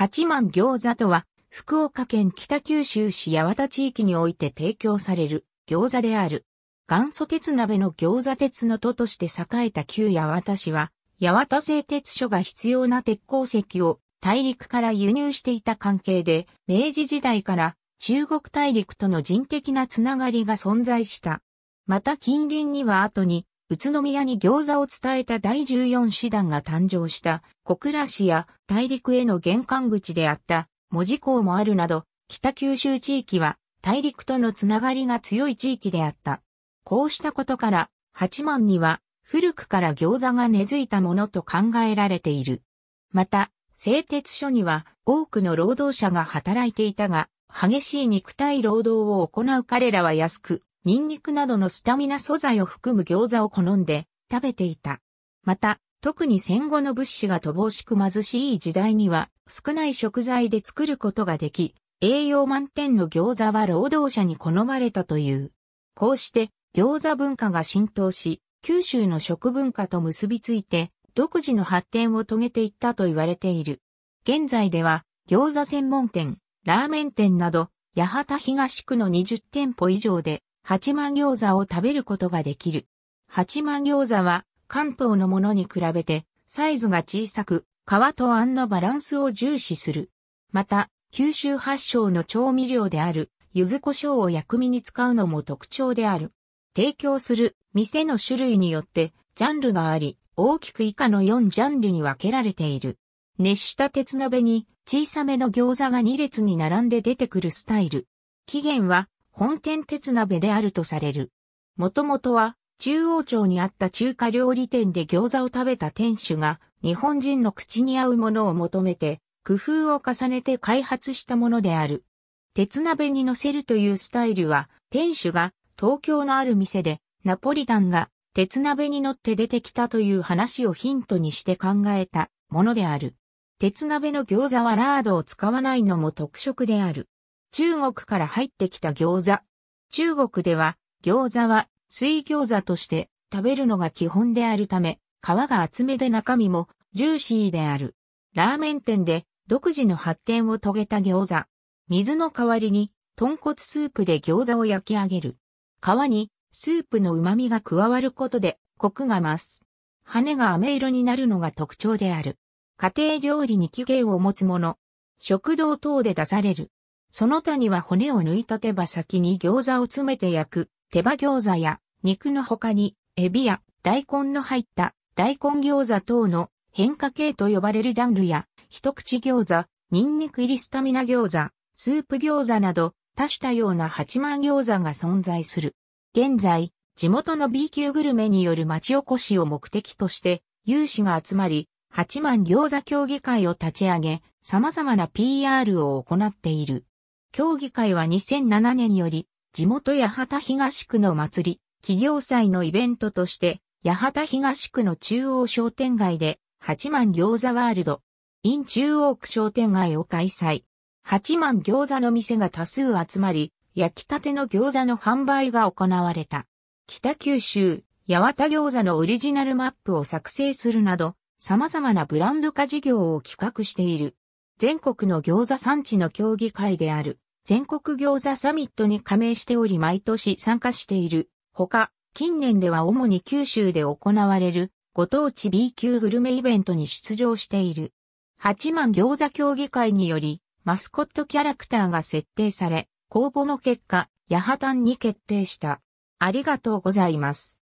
八幡餃子とは、福岡県北九州市八幡地域において提供される餃子である。元祖鉄鍋の餃子鉄の都として栄えた旧八幡市は、八幡製鉄所が必要な鉄鉱石を大陸から輸入していた関係で、明治時代から中国大陸との人的なつながりが存在した。また近隣には後に宇都宮に餃子を伝えた第14師団が誕生した小倉市や大陸への玄関口であった門司港もあるなど、北九州地域は大陸とのつながりが強い地域であった。こうしたことから、八幡には古くから餃子が根付いたものと考えられている。また、製鉄所には多くの労働者が働いていたが、激しい肉体労働を行う彼らは安く、ニンニクなどのスタミナ素材を含む餃子を好んで食べていた。また、特に戦後の物資が乏しく貧しい時代には少ない食材で作ることができ、栄養満点の餃子は労働者に好まれたという。こうして餃子文化が浸透し、九州の食文化と結びついて独自の発展を遂げていったと言われている。現在では餃子専門店、ラーメン店など、八幡東区の20店舗以上で八間餃子を食べることができる。八間餃子は関東のものに比べてサイズが小さく、皮とあんのバランスを重視する。また、九州発祥の調味料である、柚子胡椒を薬味に使うのも特徴である。提供する店の種類によってジャンルがあり、大きく以下の4ジャンルに分けられている。熱した鉄鍋に小さめの餃子が2列に並んで出てくるスタイル。期限は本県鉄鍋であるとされる。もともとは、中央町にあった中華料理店で餃子を食べた店主が、日本人の口に合うものを求めて、工夫を重ねて開発したものである。鉄鍋に乗せるというスタイルは、店主が東京のある店で、ナポリタンが鉄鍋に乗って出てきたという話をヒントにして考えたものである。鉄鍋の餃子はラードを使わないのも特色である。中国から入ってきた餃子。中国では、餃子は水餃子として食べるのが基本であるため、皮が厚めで中身もジューシーである。ラーメン店で独自の発展を遂げた餃子。水の代わりに豚骨スープで餃子を焼き上げる。皮にスープの旨味が加わることでコクが増す。羽が飴色になるのが特徴である。家庭料理に起源を持つもの。食堂等で出される。その他には骨を抜いた手羽先に餃子を詰めて焼く、手羽餃子や、肉の他に、エビや大根の入った大根餃子等の変化系と呼ばれるジャンルや、一口餃子、ニンニク入りスタミナ餃子、スープ餃子など、多種多様な八幡餃子が存在する。現在、地元の B 級グルメによる町おこしを目的として、有志が集まり、八幡餃子協議会を立ち上げ、様々な PR を行っている。協議会は2007年より、地元八幡東区の祭り、企業祭のイベントとして、八幡東区の中央商店街で、八幡餃子ワールド、イン中央区商店街を開催。八幡餃子の店が多数集まり、焼きたての餃子の販売が行われた。北九州、八幡餃子のオリジナルマップを作成するなど、様々なブランド化事業を企画している。全国の餃子産地の協議会である全国餃子サミットに加盟しており毎年参加している。ほか、近年では主に九州で行われるご当地 B 級グルメイベントに出場している。八幡餃子協議会によりマスコットキャラクターが設定され、公募の結果、八幡に決定した。ありがとうございます。